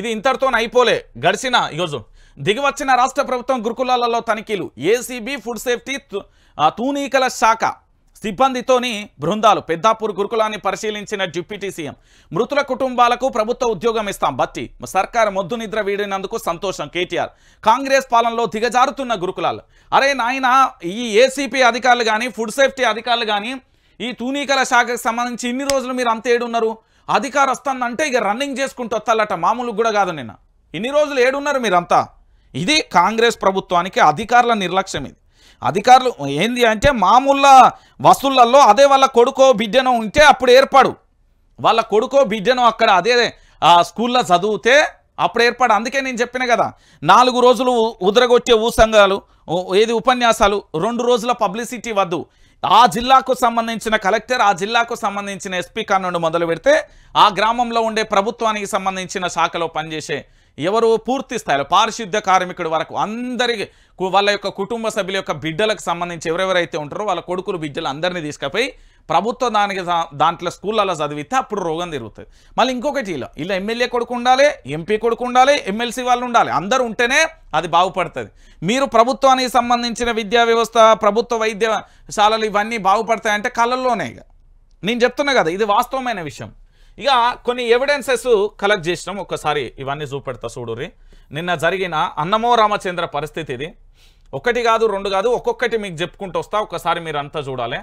ఇది ఇంతటితో అయిపోలే గడిచిన ఈరోజు దిగివచ్చిన రాష్ట్ర ప్రభుత్వం గురుకులాలలో తనిఖీలు ఏసీబీ ఫుడ్ సేఫ్టీ తూనీకల శాఖ సిబ్బందితోని బృందాలు పెద్దాపూర్ గురుకులాన్ని పరిశీలించిన డిప్యూటీ సీఎం మృతుల కుటుంబాలకు ప్రభుత్వ ఉద్యోగం ఇస్తాం బట్టి సర్కార్ మొద్దు నిద్ర వీడినందుకు సంతోషం కేటీఆర్ కాంగ్రెస్ పాలనలో దిగజారుతున్న గురుకులాలు అరే నాయన ఈ ఏసీపీ అధికారులు కానీ ఫుడ్ సేఫ్టీ అధికారులు కానీ ఈ తూనీకల శాఖకు సంబంధించి ఇన్ని రోజులు మీరు అంతేడున్నారు అధికార అంటే ఇక రన్నింగ్ చేసుకుంటూ వస్తాలట మామూలు కూడా కాదు నేను ఇన్ని రోజులు ఏడున్నారు మీరంతా ఇది కాంగ్రెస్ ప్రభుత్వానికి అధికారుల నిర్లక్ష్యం ఇది అధికారులు ఏంది అంటే మామూళ్ళ వసూళ్ళల్లో అదే వాళ్ళ కొడుకో బిడ్డను ఉంటే అప్పుడు ఏర్పాడు వాళ్ళ కొడుకో బిడ్డను అక్కడ అదే స్కూల్లో చదివితే అప్పుడు ఏర్పాడు అందుకే నేను చెప్పిన కదా నాలుగు రోజులు ఉదరగొట్టే ఊసంగాలు ఏది ఉపన్యాసాలు రెండు రోజుల పబ్లిసిటీ వద్దు ఆ జిల్లాకు సంబంధించిన కలెక్టర్ ఆ జిల్లాకు సంబంధించిన ఎస్పీ కన్నుండి మొదలు పెడితే ఆ గ్రామంలో ఉండే ప్రభుత్వానికి సంబంధించిన శాఖలో పనిచేసే ఎవరు పూర్తి స్థాయిలో పారిశుద్ధ్య కార్మికుడు వరకు అందరికి వాళ్ళ యొక్క కుటుంబ సభ్యుల యొక్క బిడ్డలకు సంబంధించి ఎవరెవరైతే ఉంటారో వాళ్ళ కొడుకులు బిడ్డలు అందరినీ తీసుకుపోయి ప్రభుత్వ దానికి దాంట్లో స్కూళ్ళలో చదివితే అప్పుడు రోగం తిరుగుతుంది మళ్ళీ ఇంకొకటి ఇలా ఇలా ఎమ్మెల్యే కొడుకు ఉండాలి ఎంపీ కొడుకు ఉండాలి ఎమ్మెల్సీ వాళ్ళు ఉండాలి అందరు ఉంటేనే అది బాగుపడుతుంది మీరు ప్రభుత్వానికి సంబంధించిన విద్యా వ్యవస్థ ప్రభుత్వ వైద్యశాలలు ఇవన్నీ బాగుపడతాయి అంటే కళల్లోనే ఇక నేను చెప్తున్నా కదా ఇది వాస్తవమైన విషయం ఇక కొన్ని ఎవిడెన్సెస్ కలెక్ట్ చేసినాం ఒక్కసారి ఇవన్నీ చూపెడతా చూడుర్రి నిన్న జరిగిన అన్నమో రామచంద్ర పరిస్థితి ఇది ఒకటి కాదు రెండు కాదు ఒక్కొక్కటి మీకు చెప్పుకుంటూ వస్తా ఒకసారి మీరు అంతా చూడాలి